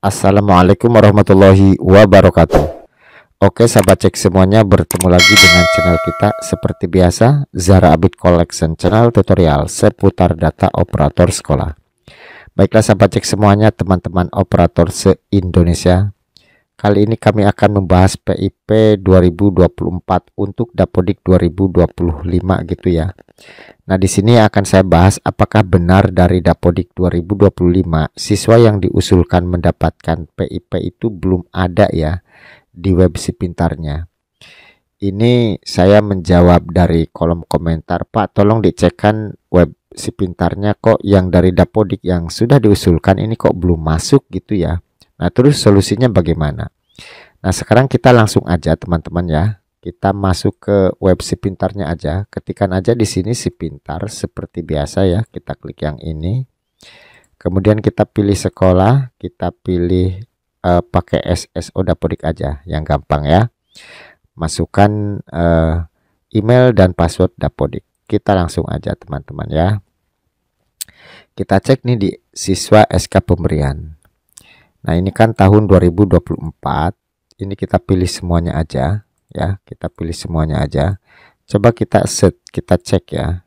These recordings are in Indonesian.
Assalamualaikum warahmatullahi wabarakatuh Oke sahabat cek semuanya bertemu lagi dengan channel kita seperti biasa Zara Abid Collection channel tutorial seputar data operator sekolah Baiklah sahabat cek semuanya teman-teman operator se-Indonesia Kali ini kami akan membahas PIP 2024 untuk Dapodik 2025 gitu ya Nah, di sini akan saya bahas apakah benar dari Dapodik 2025 siswa yang diusulkan mendapatkan PIP itu belum ada ya di website pintarnya. Ini saya menjawab dari kolom komentar, Pak, tolong dicekkan web si pintarnya kok yang dari Dapodik yang sudah diusulkan ini kok belum masuk gitu ya. Nah, terus solusinya bagaimana? Nah, sekarang kita langsung aja teman-teman ya kita masuk ke web si pintarnya aja ketikan aja di sini si pintar seperti biasa ya kita klik yang ini kemudian kita pilih sekolah kita pilih uh, pakai SSO Dapodik aja yang gampang ya masukkan uh, email dan password Dapodik kita langsung aja teman-teman ya kita cek nih di siswa SK pemberian nah ini kan tahun 2024 ini kita pilih semuanya aja ya kita pilih semuanya aja coba kita set kita cek ya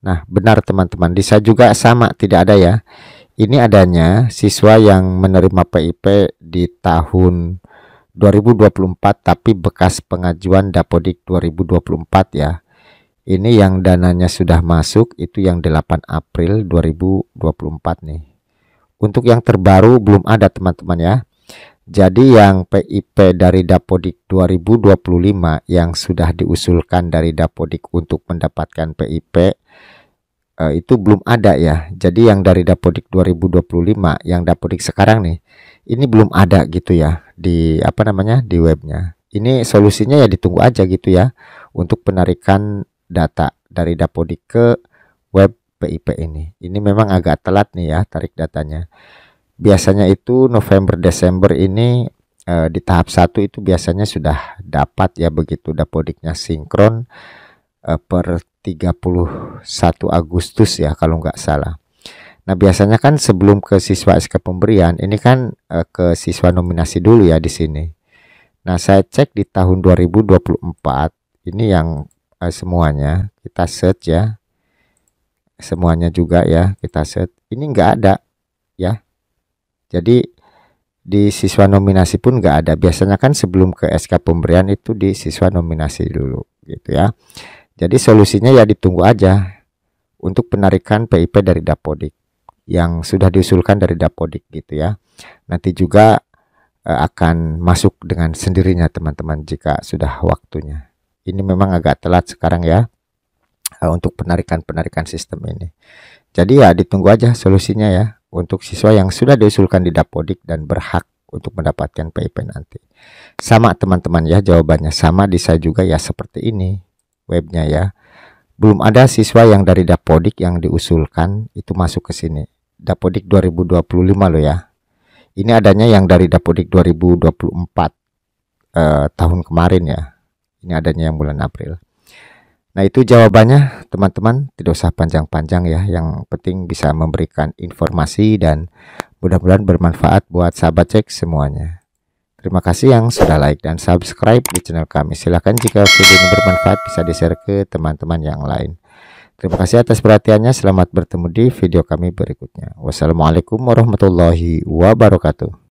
nah benar teman-teman bisa juga sama tidak ada ya ini adanya siswa yang menerima PIP di tahun 2024 tapi bekas pengajuan dapodik 2024 ya ini yang dananya sudah masuk itu yang 8 April 2024 nih untuk yang terbaru belum ada teman-teman ya jadi yang PIP dari Dapodik 2025 yang sudah diusulkan dari Dapodik untuk mendapatkan PIP eh, itu belum ada ya. Jadi yang dari Dapodik 2025 yang Dapodik sekarang nih ini belum ada gitu ya di apa namanya di webnya. Ini solusinya ya ditunggu aja gitu ya untuk penarikan data dari Dapodik ke web PIP ini. Ini memang agak telat nih ya tarik datanya biasanya itu November Desember ini eh, di tahap satu itu biasanya sudah dapat ya begitu dapodiknya sinkron eh, per 31 Agustus ya kalau nggak salah. Nah biasanya kan sebelum ke siswa SK pemberian ini kan eh, ke siswa nominasi dulu ya di sini. Nah saya cek di tahun 2024 ini yang eh, semuanya kita search ya semuanya juga ya kita set ini enggak ada ya jadi di siswa nominasi pun nggak ada. Biasanya kan sebelum ke SK pemberian itu di siswa nominasi dulu gitu ya. Jadi solusinya ya ditunggu aja untuk penarikan PIP dari Dapodik yang sudah diusulkan dari Dapodik gitu ya. Nanti juga eh, akan masuk dengan sendirinya teman-teman jika sudah waktunya. Ini memang agak telat sekarang ya eh, untuk penarikan-penarikan sistem ini. Jadi ya ditunggu aja solusinya ya untuk siswa yang sudah diusulkan di Dapodik dan berhak untuk mendapatkan PIP nanti. Sama teman-teman ya jawabannya sama di saya juga ya seperti ini webnya ya. Belum ada siswa yang dari Dapodik yang diusulkan itu masuk ke sini. Dapodik 2025 loh ya. Ini adanya yang dari Dapodik 2024 eh, tahun kemarin ya. Ini adanya yang bulan April. Nah, itu jawabannya, teman-teman. Tidak usah panjang-panjang ya. Yang penting bisa memberikan informasi dan mudah-mudahan bermanfaat buat sahabat cek semuanya. Terima kasih yang sudah like dan subscribe di channel kami. Silahkan jika video ini bermanfaat bisa di-share ke teman-teman yang lain. Terima kasih atas perhatiannya. Selamat bertemu di video kami berikutnya. Wassalamualaikum warahmatullahi wabarakatuh.